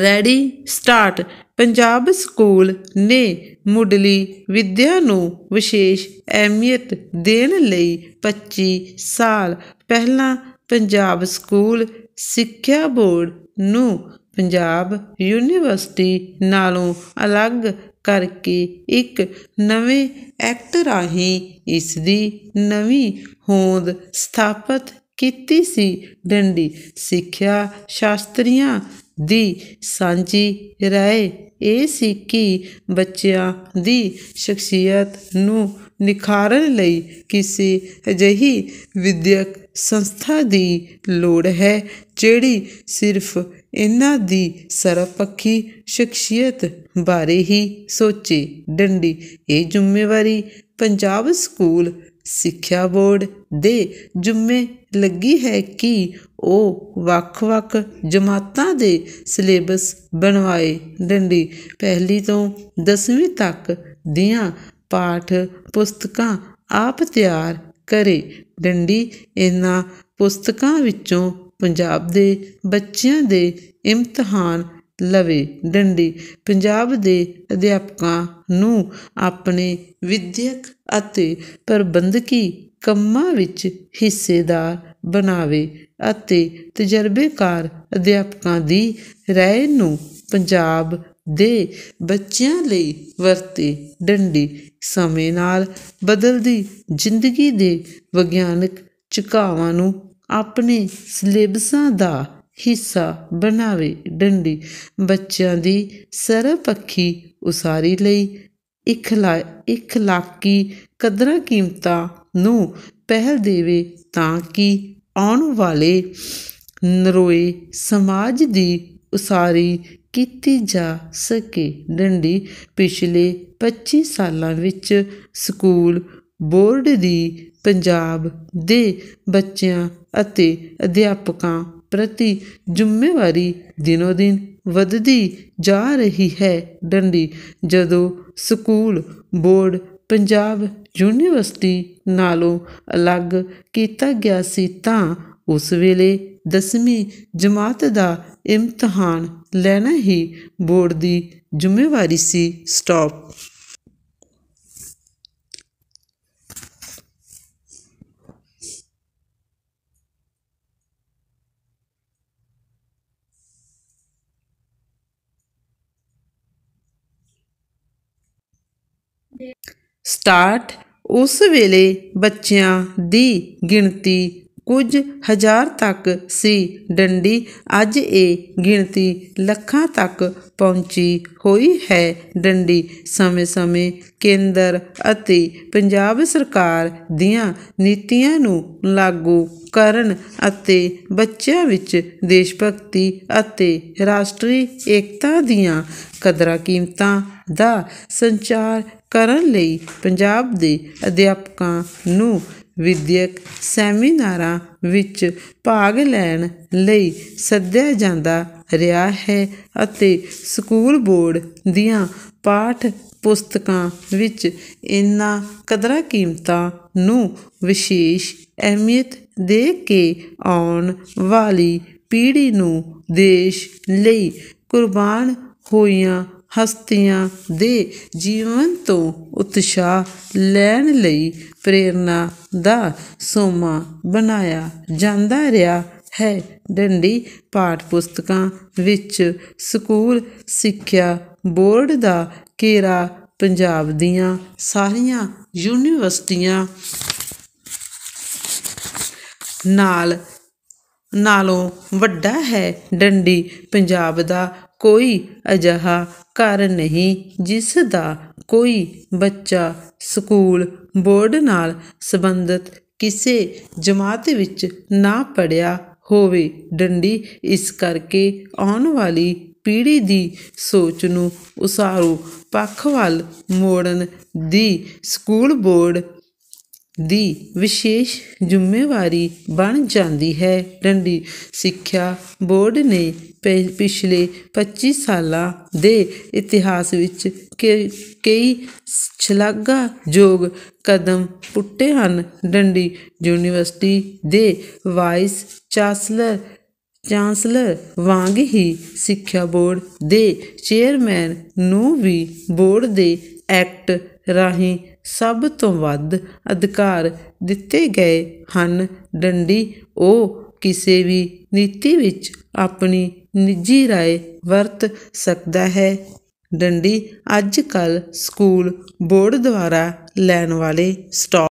ready start Punjab school ਨੇ ਮੁੱਢਲੀ ਵਿੱਦਿਆ ਨੂੰ ਵਿਸ਼ੇਸ਼ ਅਹਿਮੀਅਤ ਦੇਣ ਲਈ 25 ਸਾਲ ਪਹਿਲਾਂ ਪੰਜਾਬ ਸਕੂਲ ਸਿੱਖਿਆ ਬੋਰਡ ਨੂੰ ਪੰਜਾਬ ਯੂਨੀਵਰਸਿਟੀ ਨਾਲੋਂ ਅਲੱਗ ਕਰਕੇ ਇੱਕ ਨਵੇਂ ਐਕਟ ਰਾਹੀਂ ਇਸ ਦੀ ਨਵੀਂ ਹੋਂਦ ਸਥਾਪਿਤ ਕੀਤੀ ਸੀ ਡੰਡੀ ਸਿੱਖਿਆ ਸ਼ਾਸਤਰੀਆਂ ਦੀ ਸਾਂਝੀ ਰਾਏ ਇਹ ਸੀ ਕਿ ਬੱਚਿਆਂ ਦੀ ਸ਼ਖਸੀਅਤ ਨੂੰ ਨਿਖਾਰਨ ਲਈ ਕਿਸੇ ਅਜਿਹੀ ਵਿਦਿਅਕ ਸੰਸਥਾ ਦੀ ਲੋੜ ਹੈ ਜਿਹੜੀ ਸਿਰਫ ਇਹਨਾਂ ਦੀ ਸਰਪੱਖੀ ਸ਼ਖਸੀਅਤ ਬਾਰੇ ਹੀ ਸੋਚੇ ਡੰਡੀ ਇਹ ਜ਼ਿੰਮੇਵਾਰੀ ਪੰਜਾਬ ਸਕੂਲ ਸਿੱਖਿਆ ਬੋਰਡ ਦੇ ਜ਼ਿੰਮੇ ਲੱਗੀ ਹੈ ਕਿ ਉਹ ਵੱਖ-ਵੱਖ ਜਮਾਤਾਂ ਦੇ ਸਿਲੇਬਸ ਬਣਵਾਏ ਡੰਡੀ ਪਹਿਲੀ ਤੋਂ 10ਵੀਂ ਤੱਕ ਦੀਆਂ ਪਾਠ ਪੁਸਤਕਾਂ ਆਪ ਤਿਆਰ ਕਰੇ ਡੰਡੀ ਇਹਨਾਂ ਪੁਸਤਕਾਂ ਵਿੱਚੋਂ ਪੰਜਾਬ ਦੇ ਬੱਚਿਆਂ ਦੇ ਇਮਤਿਹਾਨ ਲਵੇ ਡੰਡੀ ਪੰਜਾਬ ਦੇ ਅਧਿਆਪਕਾਂ ਨੂੰ ਆਪਣੇ ਵਿਦਿਅਕ ਅਤੇ ਪ੍ਰਬੰਧਕੀ ਕੰਮਾਂ ਵਿੱਚ ਹਿੱਸੇਦਾਰ ਬਣਾਵੇ ਅਤੇ ਤਜਰਬੇਕਾਰ ਅਧਿਆਪਕਾਂ ਦੀ رائے ਨੂੰ ਪੰਜਾਬ ਦੇ ਬੱਚਿਆਂ ਲਈ ਵਰਤੇ ਡੰਡੀ ਸਮੇਂ ਨਾਲ ਬਦਲਦੀ ਜ਼ਿੰਦਗੀ ਦੇ ਵਿਗਿਆਨਕ ਝੁਕਾਵਾਂ ਨੂੰ ਆਪਣੇ ਸਿਲੇਬਸਾਂ ਦਾ ਹਿੱਸਾ ਬਣਾਵੇ ਡੰਡੀ ਬੱਚਿਆਂ ਦੀ ਸਰਪੱਖੀ ਉਸਾਰੀ ਲਈ ਇਖਲਾ ਇਖਲਾਕੀ ਕਦਰਾਂ ਕੀਮਤਾਂ ਨੂੰ ਪਹਿਲ ਦੇਵੇ ਤਾਂ ਕਿ ਆਉਣ ਵਾਲੇ ਨਰੋਏ ਸਮਾਜ ਦੀ ਉਸਾਰੀ ਕੀਤੀ ਜਾ ਸਕੇ ਡੰਡੀ ਪਿਛਲੇ 25 ਸਾਲਾਂ ਵਿੱਚ ਸਕੂਲ ਬੋਰਡ ਦੀ ਪੰਜਾਬ ਦੇ ਬੱਚਿਆਂ ਅਤੇ ਅਧਿਆਪਕਾਂ ਪ੍ਰਤੀ ਜ਼ਿੰਮੇਵਾਰੀ ਦਿਨੋ-ਦਿਨ ਵੱਧਦੀ ਜਾ ਰਹੀ ਹੈ ਡੰਡੀ ਜਦੋਂ ਸਕੂਲ ਬੋਰਡ ਪੰਜਾਬ ਯੂਨੀਵਰਸਿਟੀ ਨਾਲੋਂ ਅਲੱਗ ਕੀਤਾ ਗਿਆ ਸੀ ਤਾਂ ਉਸ ਵੇਲੇ ਦਸਵੀਂ ਜਮਾਤ ਦਾ ਇਮਤਿਹਾਨ ਲੈਣਾ ਹੀ ਬੋਰਡ ਦੀ ਜ਼ਿੰਮੇਵਾਰੀ ਸੀ ਸਟਾਪ ਸਟਾਰਟ ਉਸ ਵੇਲੇ ਬੱਚਿਆਂ ਦੀ ਗਿਣਤੀ ਕੁਝ ਹਜ਼ਾਰ ਤੱਕ ਸੀ ਡੰਡੀ ਅੱਜ ਇਹ ਗਿਣਤੀ ਲੱਖਾਂ ਤੱਕ ਪਹੁੰਚੀ ਹੋਈ ਹੈ ਡੰਡੀ ਸਮੇਂ-ਸਮੇਂ ਕੇਂਦਰ ਅਤੇ ਪੰਜਾਬ ਸਰਕਾਰ ਦੀਆਂ ਨੀਤੀਆਂ ਨੂੰ ਲਾਗੂ ਕਰਨ ਅਤੇ ਬੱਚਿਆਂ ਵਿੱਚ ਦੇਸ਼ ਭਗਤੀ ਅਤੇ ਰਾਸ਼ਟਰੀ ਏਕਤਾ ਦੀਆਂ ਕਦਰਾਂ ਕੀਮਤਾਂ ਦਾ ਸੰਚਾਰ ਕਰਨ ਲਈ ਪੰਜਾਬ ਦੇ ਅਧਿਆਪਕਾਂ ਨੂੰ ਵਿਦਿਅਕ ਸੈਮੀਨਾਰਾਂ ਵਿੱਚ ਭਾਗ ਲੈਣ ਲਈ ਸੱਦਿਆ ਜਾਂਦਾ ਰਿਹਾ ਹੈ ਅਤੇ ਸਕੂਲ ਬੋਰਡ ਦੀਆਂ ਪਾਠ ਪੁਸਤਕਾਂ ਵਿੱਚ ਇਨ੍ਹਾਂ ਕਦਰਾਂ ਕੀਮਤਾਂ ਨੂੰ ਵਿਸ਼ੇਸ਼ ਅਹਿਮੀਅਤ ਦੇ ਕੇ ਆਉਣ ਵਾਲੀ ਪੀੜ੍ਹੀ ਨੂੰ ਦੇਸ਼ ਲਈ ਕੁਰਬਾਨ ਹੋਈਆਂ ਹਸਤੀਆਂ ਦੇ ਜੀਵਨ ਤੋਂ ਉਤਸ਼ਾਹ ਲੈਣ ਲਈ ਪ੍ਰੇਰਣਾ ਦਾ ਸੋਮਾ ਬਣਾਇਆ ਜਾਂਦਾ ਰਿਹਾ ਹੈ ਡੰਡੀ ਪਾਠ ਪੁਸਤਕਾਂ ਵਿੱਚ ਸਕੂਲ ਸਿੱਖਿਆ ਬੋਰਡ ਦਾ ਕੇਰਾ ਪੰਜਾਬ ਦੀਆਂ ਸਾਰੀਆਂ ਯੂਨੀਵਰਸਿਟੀਆਂ ਨਾਲ ਨਾਲੋਂ ਵੱਡਾ ਹੈ ਡੰਡੀ ਪੰਜਾਬ ਦਾ ਕੋਈ ਅਜਿਹਾ ਘਰ ਨਹੀਂ ਜਿਸ ਦਾ ਕੋਈ ਬੱਚਾ ਸਕੂਲ ਬੋਰਡ ਨਾਲ ਸੰਬੰਧਿਤ ਕਿਸੇ ਜਮਾਤ ਵਿੱਚ ਨਾ ਪੜਿਆ ਹੋਵੇ ਡੰਡੀ ਇਸ ਕਰਕੇ ਆਉਣ ਵਾਲੀ ਪੀੜ੍ਹੀ ਦੀ ਸੋਚ ਨੂੰ ਉਸਾਰੂ ਪੱਖ ਵੱਲ ਮੋੜਨ ਦੀ ਸਕੂਲ ਬੋਰਡ ਦੀ ਵਿਸ਼ੇਸ਼ ਜ਼ਿੰਮੇਵਾਰੀ ਬਣ ਜਾਂਦੀ ਹੈ ਡੰਡੀ ਸਿੱਖਿਆ ਬੋਰਡ ਨੇ ਪਿਛਲੇ 25 ਸਾਲਾਂ ਦੇ ਇਤਿਹਾਸ ਵਿੱਚ ਕਈ ਛਲਾਗਾ ਜੋਗ ਕਦਮ ਪੁੱਟੇ ਹਨ ਡੰਡੀ ਯੂਨੀਵਰਸਿਟੀ ਦੇ ਵਾਈਸ ਚਾਂਸਲਰ ਚਾਂਸਲਰ ਵਾਂਗ ਹੀ ਸਿੱਖਿਆ ਬੋਰਡ ਦੇ ਚੇਅਰਮੈਨ ਨੂੰ ਵੀ ਬੋਰਡ ਦੇ ਐਕਟ ਰਾਹੀਂ ਸਭ ਤੋਂ ਵੱਧ ਅਧਿਕਾਰ ਦਿੱਤੇ ਗਏ ਹਨ ਡੰਡੀ ਉਹ ਕਿਸੇ ਵੀ ਨੀਤੀ ਵਿੱਚ ਆਪਣੀ ਨਿੱਜੀ رائے ਵਰਤ ਸਕਦਾ ਹੈ ਡੰਡੀ ਅੱਜ ਕੱਲ ਸਕੂਲ ਬੋਰਡ ਦੁਆਰਾ ਲੈਣ ਵਾਲੇ ਸਟਾਪ